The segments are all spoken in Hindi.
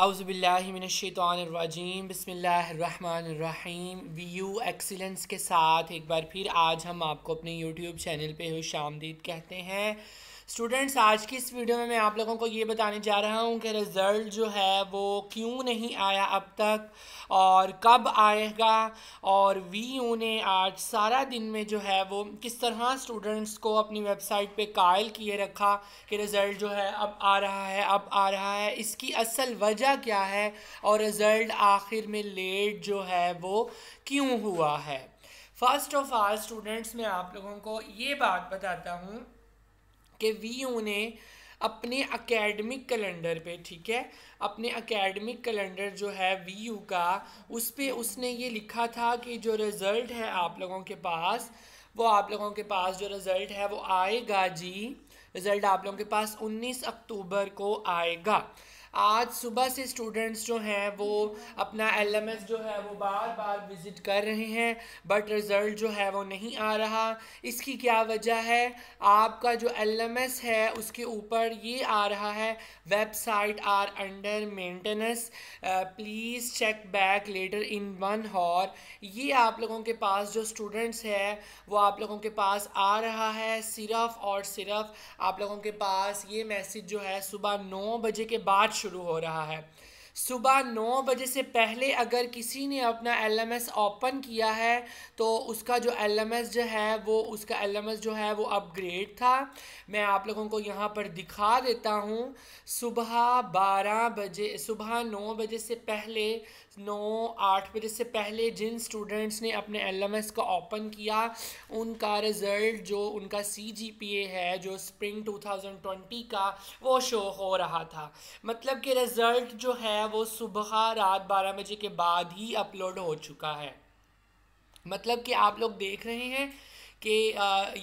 आउज़बिल्लिमिनशानरवाजीम बसमीम वी यू एक्सीलेंस के साथ एक बार फिर आज हम आपको अपने यूट्यूब चैनल पे हुश आमदीद कहते हैं स्टूडेंट्स आज की इस वीडियो में मैं आप लोगों को ये बताने जा रहा हूँ कि रिज़ल्ट जो है वो क्यों नहीं आया अब तक और कब आएगा और वी यू ने आज सारा दिन में जो है वो किस तरह स्टूडेंट्स को अपनी वेबसाइट पे कायल किए रखा कि रिज़ल्ट जो है अब आ रहा है अब आ रहा है इसकी असल वजह क्या है और रिज़ल्ट आखिर में लेट जो है वो क्यों हुआ है फ़र्स्ट ऑफ़ आल स्टूडेंट्स मैं आप लोगों को ये बात बताता हूँ कि वी उन्हें अपने अकेडमिक कैलेंडर पे ठीक है अपने अकेडमिक कैलेंडर जो है वी यू का उस पर उसने ये लिखा था कि जो रिज़ल्ट है आप लोगों के पास वो आप लोगों के पास जो रिज़ल्ट है वो आएगा जी रिज़ल्ट आप लोगों के पास 19 अक्टूबर को आएगा आज सुबह से स्टूडेंट्स जो हैं वो अपना एल जो है वो बार बार विज़िट कर रहे हैं बट रिज़ल्ट जो है वो नहीं आ रहा इसकी क्या वजह है आपका जो एल है उसके ऊपर ये आ रहा है website are under maintenance please check back later in one hour ये आप लोगों के पास जो स्टूडेंट्स है वो आप लोगों के पास आ रहा है सिर्फ और सिर्फ आप लोगों के पास ये मैसेज जो है सुबह नौ बजे के बाद शुरू हो रहा है सुबह नौ बजे से पहले अगर किसी ने अपना एलएमएस ओपन किया है तो उसका जो एलएमएस जो है वो उसका एलएमएस जो है वो अपग्रेड था मैं आप लोगों को यहाँ पर दिखा देता हूँ सुबह बारह बजे सुबह नौ बजे से पहले नौ आठ बजे से पहले जिन स्टूडेंट्स ने अपने एल का ओपन किया उनका रिज़ल्ट जो उनका सी है जो स्प्रिंग 2020 का वो शो हो रहा था मतलब कि रिज़ल्ट जो है वो सुबह रात बारह बजे के बाद ही अपलोड हो चुका है मतलब कि आप लोग देख रहे हैं कि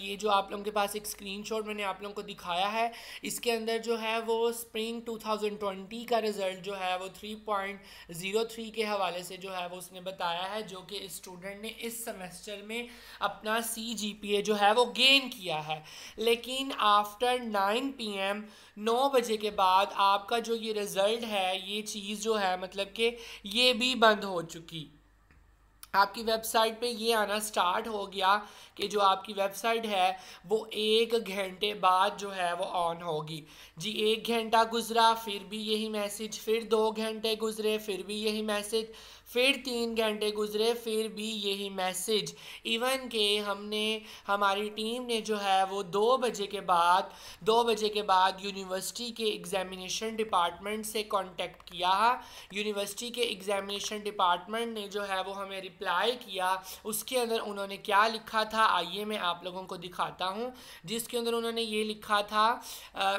ये जो आप लोगों के पास एक स्क्रीनशॉट मैंने आप लोगों को दिखाया है इसके अंदर जो है वो स्प्रिंग 2020 का रिज़ल्ट जो है वो 3.03 के हवाले से जो है वो उसने बताया है जो कि स्टूडेंट ने इस सेमेस्टर में अपना सी जी पी ए जो है वो गेन किया है लेकिन आफ्टर नाइन पी एम नौ बजे के बाद आपका जो ये रिज़ल्ट है ये चीज़ जो है मतलब कि ये भी बंद हो चुकी आपकी वेबसाइट पे ये आना स्टार्ट हो गया कि जो आपकी वेबसाइट है वो एक घंटे बाद जो है वो ऑन होगी जी एक घंटा गुजरा फिर भी यही मैसेज फिर दो घंटे गुजरे फिर भी यही मैसेज फिर तीन घंटे गुजरे फिर भी यही मैसेज इवन के हमने हमारी टीम ने जो है वो दो बजे के बाद दो बजे के बाद यूनिवर्सिटी के एग्ज़ामिनेशन डिपार्टमेंट से कांटेक्ट किया यूनिवर्सिटी के एग्ज़ामिनेशन डिपार्टमेंट ने जो है वो हमें रिप्लाई किया उसके अंदर उन्होंने क्या लिखा था आइए मैं आप लोगों को दिखाता हूँ जिसके अंदर उन्होंने ये लिखा था आ,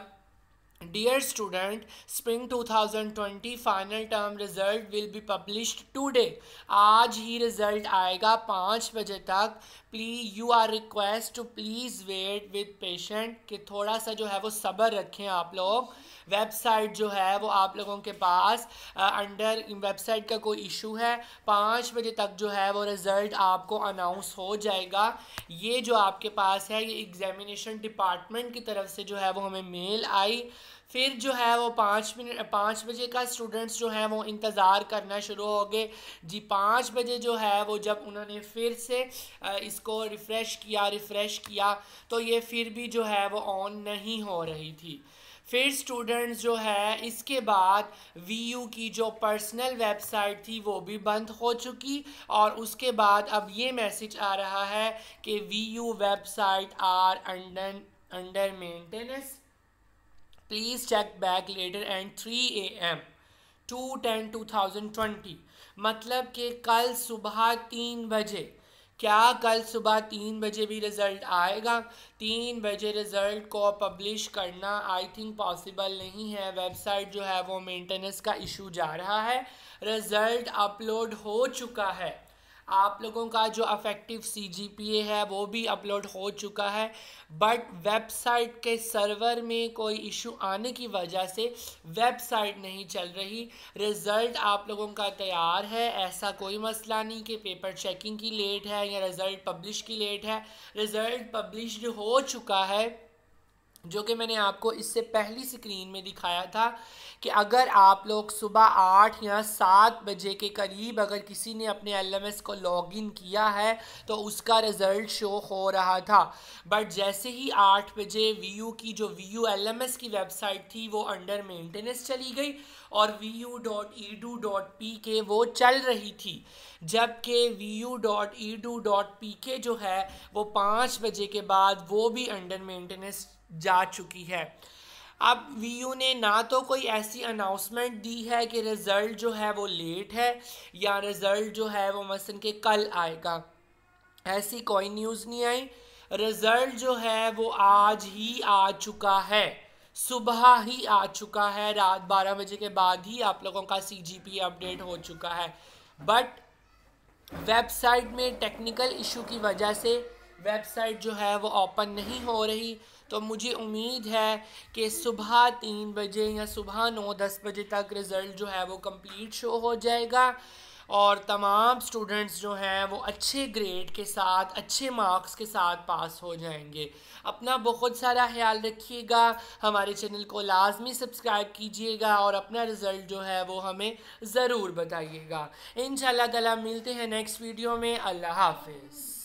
Dear student, Spring 2020 final term result will be published today. आज ही result आएगा पाँच बजे तक please you are request to please wait with patient कि थोड़ा सा जो है वो सब्र रखें आप लोग वेबसाइट जो है वो आप लोगों के पास अंडर वेबसाइट का कोई इशू है पाँच बजे तक जो है वो रिज़ल्ट आपको अनाउंस हो जाएगा ये जो आपके पास है ये एग्जामिनेशन डिपार्टमेंट की तरफ से जो है वो हमें मेल आई फिर जो है वो पाँच मिनट पाँच बजे का स्टूडेंट्स जो हैं वो इंतज़ार करना शुरू हो गए जी पाँच बजे जो है वो जब उन्होंने फिर से इसको रिफ़्रेश किया रिफ़्रेश किया तो ये फिर भी जो है वो ऑन नहीं हो रही थी फिर स्टूडेंट्स जो है इसके बाद वी यू की जो पर्सनल वेबसाइट थी वो भी बंद हो चुकी और उसके बाद अब ये मैसेज आ रहा है कि V U website are under under maintenance please check back later and three A M to ten two thousand twenty मतलब कि कल सुबह तीन बजे क्या कल सुबह तीन बजे भी रिज़ल्ट आएगा तीन बजे रिज़ल्ट को पब्लिश करना आई थिंक पॉसिबल नहीं है वेबसाइट जो है वो मेंटेनेंस का इशू जा रहा है रिज़ल्ट अपलोड हो चुका है आप लोगों का जो अफेक्टिव सी है वो भी अपलोड हो चुका है बट वेबसाइट के सर्वर में कोई इशू आने की वजह से वेबसाइट नहीं चल रही रिज़ल्ट आप लोगों का तैयार है ऐसा कोई मसला नहीं कि पेपर चेकिंग की लेट है या रिज़ल्ट पब्लिश की लेट है रिज़ल्ट पब्लिश हो चुका है जो कि मैंने आपको इससे पहली स्क्रीन में दिखाया था कि अगर आप लोग सुबह आठ या सात बजे के करीब अगर किसी ने अपने एलएमएस को लॉगिन किया है तो उसका रिज़ल्ट शो हो रहा था बट जैसे ही आठ बजे वी की जो वी यू की वेबसाइट थी वो अंडर मेंटेनेंस चली गई और V U dot edu dot P K वो चल रही थी जबकि V U dot edu dot P K जो है वो पाँच बजे के बाद वो भी अंडर मेंटेनेंस जा चुकी है अब यू ने ना तो कोई ऐसी अनाउंसमेंट दी है कि रिज़ल्ट जो है वो लेट है या रिज़ल्ट जो है वो मसन के कल आएगा ऐसी कोई न्यूज़ नहीं आई रिज़ल्ट जो है वो आज ही आ चुका है सुबह ही आ चुका है रात बारह बजे के बाद ही आप लोगों का सी अपडेट हो चुका है बट वेबसाइट में टेक्निकल इशू की वजह से वेबसाइट जो है वो ओपन नहीं हो रही तो मुझे उम्मीद है कि सुबह तीन बजे या सुबह नौ दस बजे तक रिज़ल्ट जो है वो कंप्लीट शो हो जाएगा और तमाम स्टूडेंट्स जो हैं वो अच्छे ग्रेड के साथ अच्छे मार्क्स के साथ पास हो जाएंगे अपना बहुत सारा ख्याल रखिएगा हमारे चैनल को लाजमी सब्सक्राइब कीजिएगा और अपना रिज़ल्ट जो है वो हमें ज़रूर बताइएगा इन ताला मिलते हैं नेक्स्ट वीडियो में अल्लाह हाफिज़